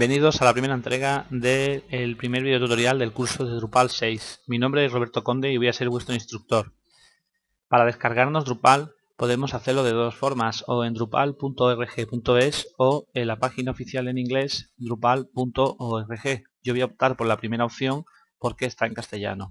Bienvenidos a la primera entrega del primer video tutorial del curso de Drupal 6. Mi nombre es Roberto Conde y voy a ser vuestro instructor. Para descargarnos Drupal podemos hacerlo de dos formas, o en drupal.org.es o en la página oficial en inglés drupal.org. Yo voy a optar por la primera opción porque está en castellano.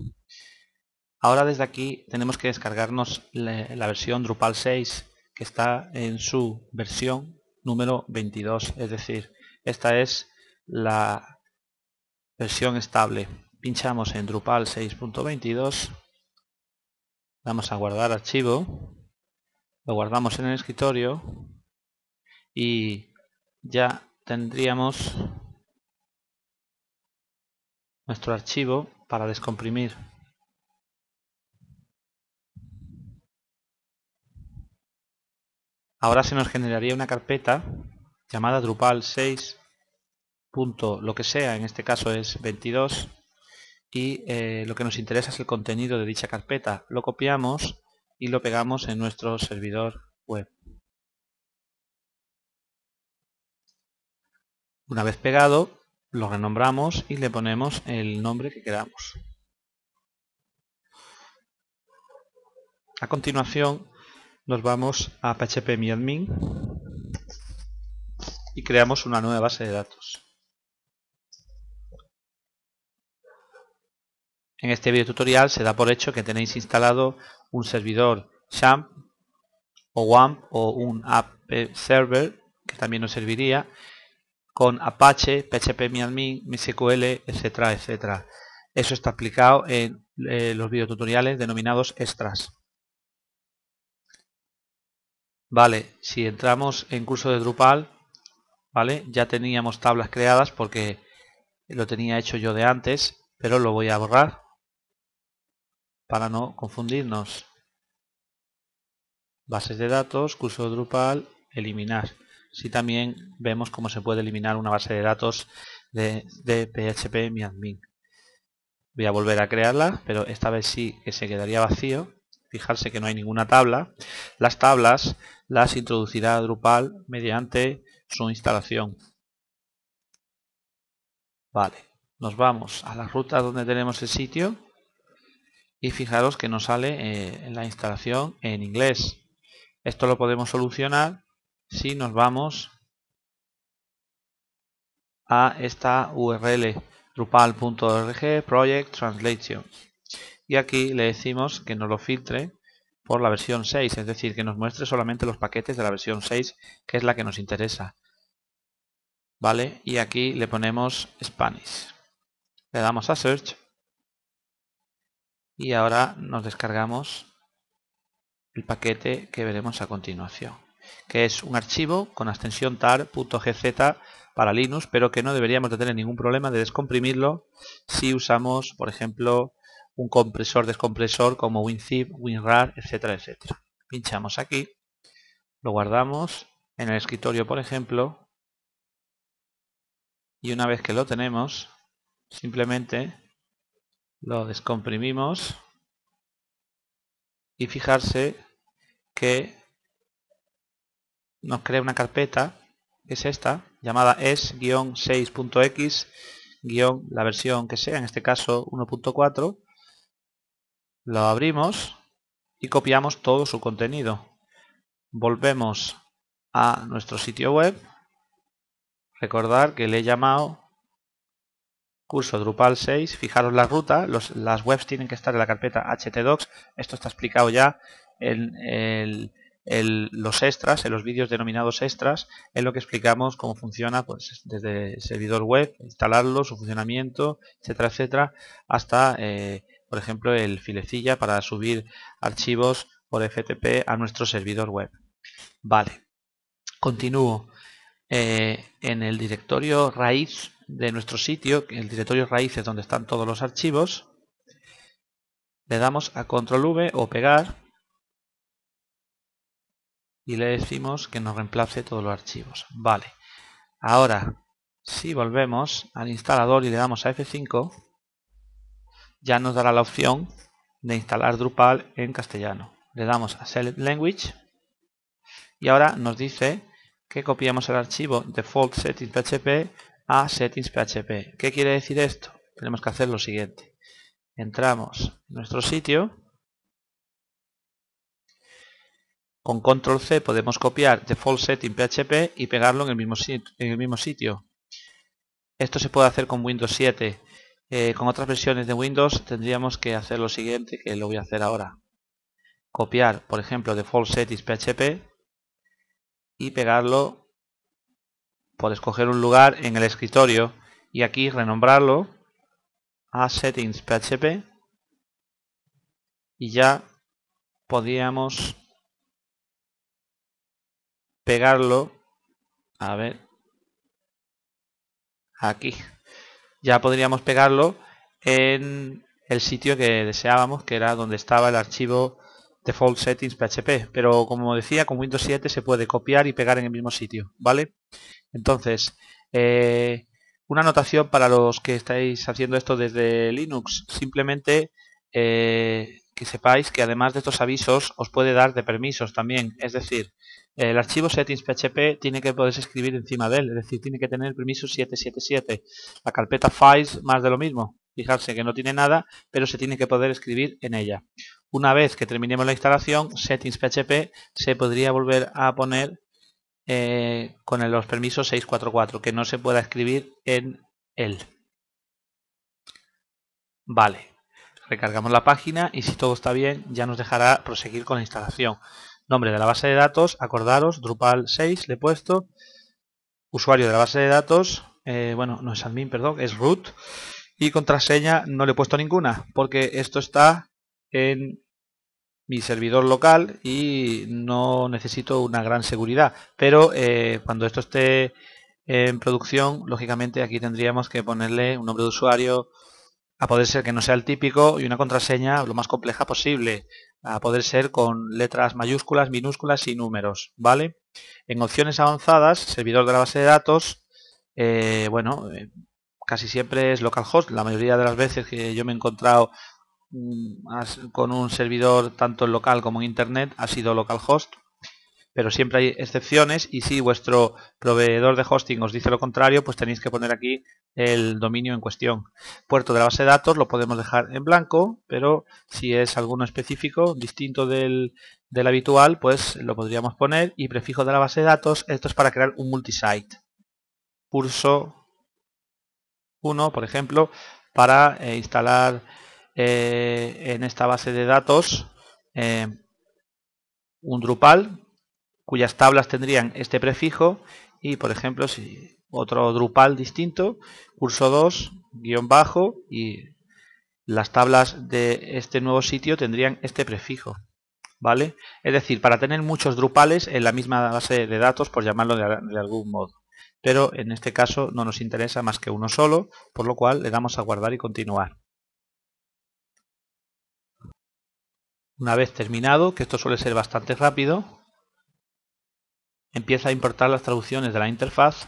Ahora desde aquí tenemos que descargarnos la versión Drupal 6 que está en su versión número 22, es decir, esta es la versión estable. Pinchamos en Drupal 6.22, vamos a guardar archivo, lo guardamos en el escritorio y ya tendríamos nuestro archivo para descomprimir. Ahora se nos generaría una carpeta llamada Drupal 6 punto lo que sea, en este caso es 22 y eh, lo que nos interesa es el contenido de dicha carpeta. Lo copiamos y lo pegamos en nuestro servidor web. Una vez pegado, lo renombramos y le ponemos el nombre que queramos. A continuación nos vamos a phpMyAdmin y creamos una nueva base de datos. En este video tutorial se da por hecho que tenéis instalado un servidor XAMPP o WAMP o un app server que también nos serviría con Apache, PHP, MyAdmin, MySQL, etcétera, etcétera. Eso está aplicado en eh, los los videotutoriales denominados extras. Vale, si entramos en curso de Drupal, ¿vale? Ya teníamos tablas creadas porque lo tenía hecho yo de antes, pero lo voy a borrar para no confundirnos. Bases de datos, curso Drupal, eliminar. Si también vemos cómo se puede eliminar una base de datos de, de PHP MyAdmin. Voy a volver a crearla, pero esta vez sí que se quedaría vacío. Fijarse que no hay ninguna tabla. Las tablas las introducirá Drupal mediante su instalación. Vale, nos vamos a la ruta donde tenemos el sitio y fijaros que nos sale eh, la instalación en inglés. Esto lo podemos solucionar si nos vamos a esta URL drupal.org project translation y aquí le decimos que nos lo filtre por la versión 6, es decir, que nos muestre solamente los paquetes de la versión 6, que es la que nos interesa. ¿Vale? Y aquí le ponemos Spanish. Le damos a Search y ahora nos descargamos el paquete que veremos a continuación, que es un archivo con extensión tar.gz para Linux, pero que no deberíamos tener ningún problema de descomprimirlo si usamos, por ejemplo, un compresor descompresor como WinZip, WinRAR, etcétera, etcétera. Pinchamos aquí, lo guardamos en el escritorio, por ejemplo, y una vez que lo tenemos, simplemente lo descomprimimos. Y fijarse que nos crea una carpeta, que es esta, llamada es-6.x, la versión que sea, en este caso 1.4. Lo abrimos y copiamos todo su contenido. Volvemos a nuestro sitio web. Recordar que le he llamado curso Drupal 6, fijaros la ruta, las webs tienen que estar en la carpeta htdocs, esto está explicado ya en los extras, en los vídeos denominados extras, en lo que explicamos cómo funciona pues, desde el servidor web, instalarlo, su funcionamiento, etcétera, etcétera, hasta, eh, por ejemplo, el filecilla para subir archivos por FTP a nuestro servidor web. Vale, continúo. Eh, en el directorio raíz de nuestro sitio, el directorio raíces donde están todos los archivos, le damos a control V o pegar y le decimos que nos reemplace todos los archivos. Vale, ahora si volvemos al instalador y le damos a F5, ya nos dará la opción de instalar Drupal en castellano. Le damos a Select Language y ahora nos dice que copiamos el archivo default settings.php a settings PHP. ¿Qué quiere decir esto? Tenemos que hacer lo siguiente. Entramos en nuestro sitio. Con control C podemos copiar default setting PHP y pegarlo en el mismo, en el mismo sitio. Esto se puede hacer con Windows 7. Eh, con otras versiones de Windows tendríamos que hacer lo siguiente que lo voy a hacer ahora. Copiar, por ejemplo, default settings PHP y pegarlo por escoger un lugar en el escritorio y aquí renombrarlo a settings php y ya podríamos pegarlo a ver aquí ya podríamos pegarlo en el sitio que deseábamos que era donde estaba el archivo default settings PHP, pero como decía, con Windows 7 se puede copiar y pegar en el mismo sitio, ¿vale? Entonces, eh, una anotación para los que estáis haciendo esto desde Linux, simplemente eh, que sepáis que además de estos avisos os puede dar de permisos también, es decir, el archivo settings php tiene que poder escribir encima de él, es decir, tiene que tener permiso 777. La carpeta files, más de lo mismo. Fijarse que no tiene nada, pero se tiene que poder escribir en ella. Una vez que terminemos la instalación, settings PHP se podría volver a poner eh, con los permisos 644, que no se pueda escribir en él. Vale, recargamos la página y si todo está bien ya nos dejará proseguir con la instalación. Nombre de la base de datos, acordaros, Drupal 6 le he puesto. Usuario de la base de datos, eh, bueno, no es admin, perdón, es root. Y contraseña no le he puesto ninguna, porque esto está en mi servidor local y no necesito una gran seguridad. Pero eh, cuando esto esté en producción, lógicamente aquí tendríamos que ponerle un nombre de usuario, a poder ser que no sea el típico, y una contraseña lo más compleja posible, a poder ser con letras mayúsculas, minúsculas y números, ¿vale? En opciones avanzadas, servidor de la base de datos, eh, bueno, eh, casi siempre es localhost, la mayoría de las veces que yo me he encontrado con un servidor tanto local como en internet ha sido localhost pero siempre hay excepciones y si vuestro proveedor de hosting os dice lo contrario, pues tenéis que poner aquí el dominio en cuestión. Puerto de la base de datos lo podemos dejar en blanco, pero si es alguno específico, distinto del, habitual, pues lo podríamos poner. Y prefijo de la base de datos, esto es para crear un multisite. Curso 1, por ejemplo, para eh, instalar eh, en esta base de datos eh, un Drupal cuyas tablas tendrían este prefijo y por ejemplo si otro Drupal distinto, curso 2, guión bajo y las tablas de este nuevo sitio tendrían este prefijo. ¿Vale? Es decir, para tener muchos Drupales en la misma base de datos, por llamarlo de algún modo. Pero en este caso no nos interesa más que uno solo, por lo cual le damos a guardar y continuar. Una vez terminado, que esto suele ser bastante rápido, empieza a importar las traducciones de la interfaz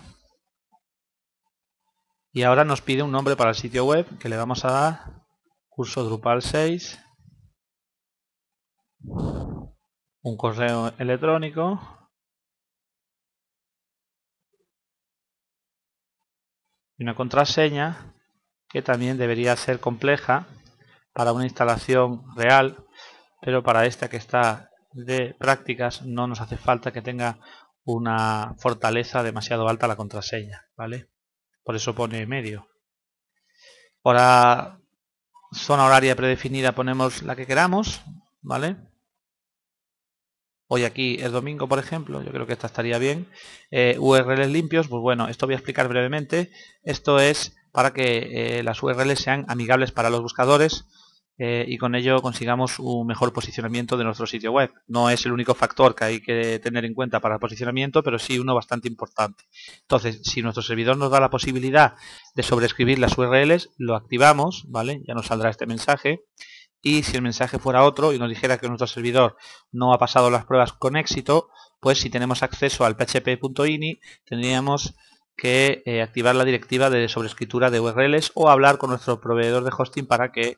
y ahora nos pide un nombre para el sitio web que le vamos a dar curso Drupal 6 un correo electrónico y una contraseña que también debería ser compleja para una instalación real pero para esta que está de prácticas no nos hace falta que tenga una fortaleza demasiado alta la contraseña, ¿vale? Por eso pone medio. Ahora, zona horaria predefinida ponemos la que queramos, ¿vale? Hoy aquí es domingo, por ejemplo, yo creo que esta estaría bien. Eh, URLs limpios, pues bueno, esto voy a explicar brevemente. Esto es para que eh, las URLs sean amigables para los buscadores eh, y con ello consigamos un mejor posicionamiento de nuestro sitio web. No es el único factor que hay que tener en cuenta para el posicionamiento, pero sí uno bastante importante. Entonces, si nuestro servidor nos da la posibilidad de sobreescribir las URLs, lo activamos, ¿vale? Ya nos saldrá este mensaje. Y si el mensaje fuera otro y nos dijera que nuestro servidor no ha pasado las pruebas con éxito, pues si tenemos acceso al php.ini tendríamos que eh, activar la directiva de sobreescritura de URLs o hablar con nuestro proveedor de hosting para que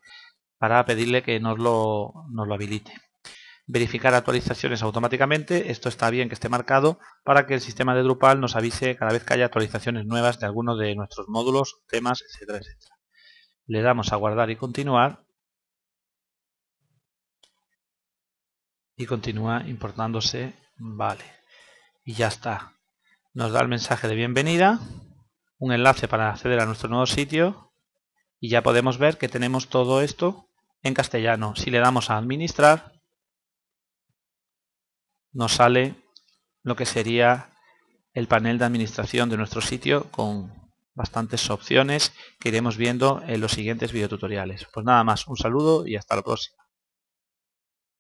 para pedirle que nos lo, nos lo habilite. Verificar actualizaciones automáticamente, esto está bien que esté marcado para que el sistema de Drupal nos avise cada vez que haya actualizaciones nuevas de alguno de nuestros módulos, temas, etcétera, etcétera. Le damos a guardar y continuar y continúa importándose, vale, y ya está. Nos da el mensaje de bienvenida, un enlace para acceder a nuestro nuevo sitio y ya podemos ver que tenemos todo esto en castellano. Si le damos a administrar, nos sale lo que sería el panel de administración de nuestro sitio con bastantes opciones que iremos viendo en los siguientes videotutoriales. Pues nada más, un saludo y hasta la próxima.